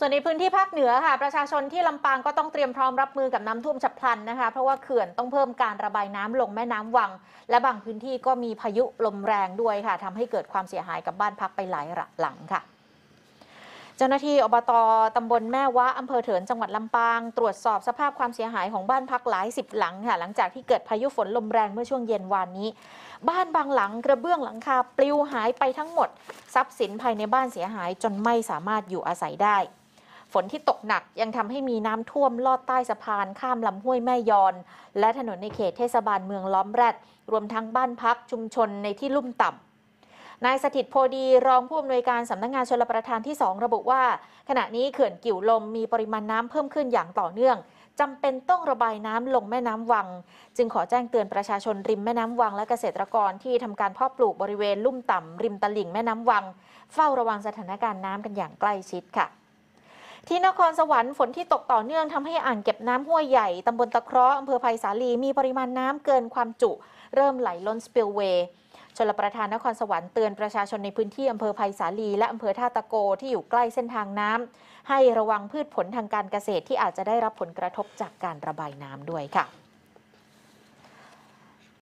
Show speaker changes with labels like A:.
A: ส่วนในพื้นที่ภาคเหนือค่ะประชาชนที่ลำปางก็ต้องเตรียมพร้อมรับมือกับน้ำท่วมฉับพลันนะคะเพราะว่าเขื่อนต้องเพิ่มการระบายน้ำลงแม่น้ำวัง และบางพื้นที่ก็มีพายุลมแรงด้วยค่ะทำให้เกิดความเสียหายกับบ้านพักไปหลายหลังค่ะ เจ้าหน้าที่อบตตำบลแม่วะอำเภอเถิน จังหวัดลำปาง ตรวจสอบสภาพความเสียหายของบ้านพักหลายสิบหลังค่ะหลังจากที่เกิดพายุฝนลมแรงเมื่อช่วงเย็นวานนี้ บ้านบางหลังกระเบื้องหลังคาปลิวหายไปทั้งหมดทรัพย์สินภายในบ้านเสียหายจนไม่สามารถอยู่อาศัยได้ฝนที่ตกหนักยังทำให้มีน้ำท่วมลอดใต้สะพานข้ามลำห้วยแม่ยอน และถนนในเขตเทศบาลเมืองล้อมแรด รวมทั้งบ้านพักชุมชนในที่ลุ่มต่ำนายสถิตโพดีรองผู้อำนวยการสำนักงงานชลประทานที่ 2 ระบุว่า ขณะนี้เขื่อนกิ่วลมมีปริมาณน้ำเพิ่มขึ้นอย่างต่อเนื่องจำเป็นต้องระบายน้ำลงแม่น้ำวัง จึงขอแจ้งเตือนประชาชนริมแม่น้ำวัง และเกษตรกรที่ทำการเพาะปลูกบริเวณลุ่มต่ำริมตลิ่งแม่น้ำวังเฝ้าระวังสถานการณ์น้ำกันอย่างใกล้ชิดค่ะที่นครสวรรค์ฝนที่ตกต่อเนื่องทำให้อ่างเก็บน้ำห้วยใหญ่ตำบลตะเคราะห์อำเภอไผ่สาลี มีปริมาณน้ำเกินความจุ เริ่มไหลล้นสปิลเวย์ ชลประธานนครสวรรค์เตือนประชาชนในพื้นที่อำเภอไผ่สาลี และอำเภอท่าตะโกที่อยู่ใกล้เส้นทางน้ำ ให้ระวังพืชผลทางการเกษตรที่อาจจะได้รับผลกระทบจากการระบายน้ำด้วยค่ะ